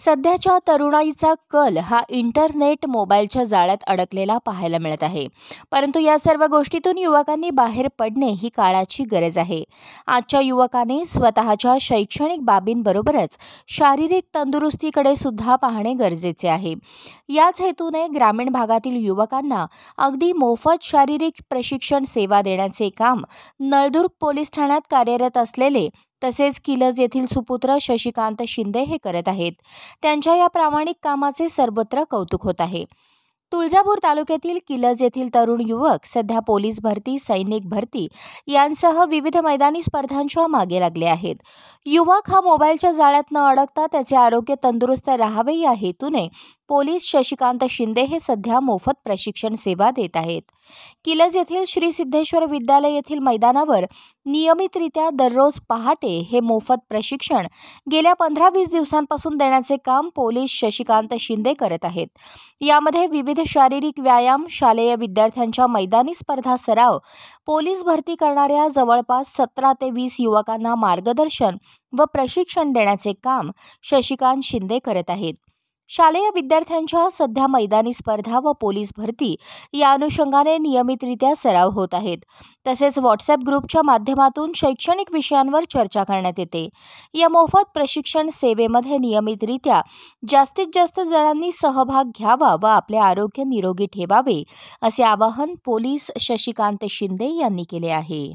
सध्याच्या तरुणाईचा कल हा इंटरनेट मोबाईलच्या जाळ्यात अडकलेला पाहायला मिळत आहे परंतु या सर्व गोष्टीतून युवकांनी बाहेर पडणे ही काळाची गरज आहे आजच्या युवकाने स्वतःच्या शैक्षणिक बाबींबरोबरच शारीरिक तंदुरुस्तीकडे सुद्धा पाहणे गरजेचे आहे याच हेतूने ग्रामीण भागातील युवकांना अगदी मोफत शारीरिक प्रशिक्षण सेवा देण्याचे काम नळदुर्ग पोलीस ठाण्यात कार्यरत असलेले तसेच किलज येथील सुपुत्र शशिकांत शिंदे हे करत आहेत त्यांच्या या प्रामाणिक कामाचे सर्वत्र कौतुक होत आहे तुळजापूर तालुक्यातील किलज येथील तरुण युवक सध्या पोलीस भरती सैनिक भरती यांसह विविध मैदानी स्पर्धांच्या मागे लागले आहेत युवक हा मोबाईलच्या जाळ्यात न अडकता त्याचे आरोग्य तंदुरुस्त राहावे या हेतूने पोलीस शशिकांत शिंदे हे सध्या मोफत प्रशिक्षण सेवा देत आहेत किलज येथील श्री सिद्धेश्वर विद्यालय येथील मैदानावर नियमितरित्या दररोज पहाटे हे मोफत प्रशिक्षण गेल्या पंधरा वीस दिवसांपासून देण्याचे काम पोलीस शशिकांत शिंदे करत आहेत यामध्ये विविध शारीरिक व्यायाम शालेय विद्यार्थ्यांच्या मैदानी स्पर्धा सराव पोलीस भरती करणाऱ्या जवळपास सतरा ते वीस युवकांना मार्गदर्शन व प्रशिक्षण देण्याचे काम शशिकांत शिंदे करत आहेत शालेय विद्यार्थ्यांच्या सध्या मैदानी स्पर्धा व पोलीस भरती या अनुषंगाने नियमितरित्या सराव होत आहेत तसेच व्हॉट्सअप ग्रुपच्या माध्यमातून शैक्षणिक विषयांवर चर्चा करण्यात येते या मोफत प्रशिक्षण सेवेमध्ये नियमितरित्या जास्तीत जास्त जणांनी सहभाग घ्यावा व आपले आरोग्य निरोगी ठेवावे असे आवाहन पोलीस शशिकांत शिंदे यांनी केले आहे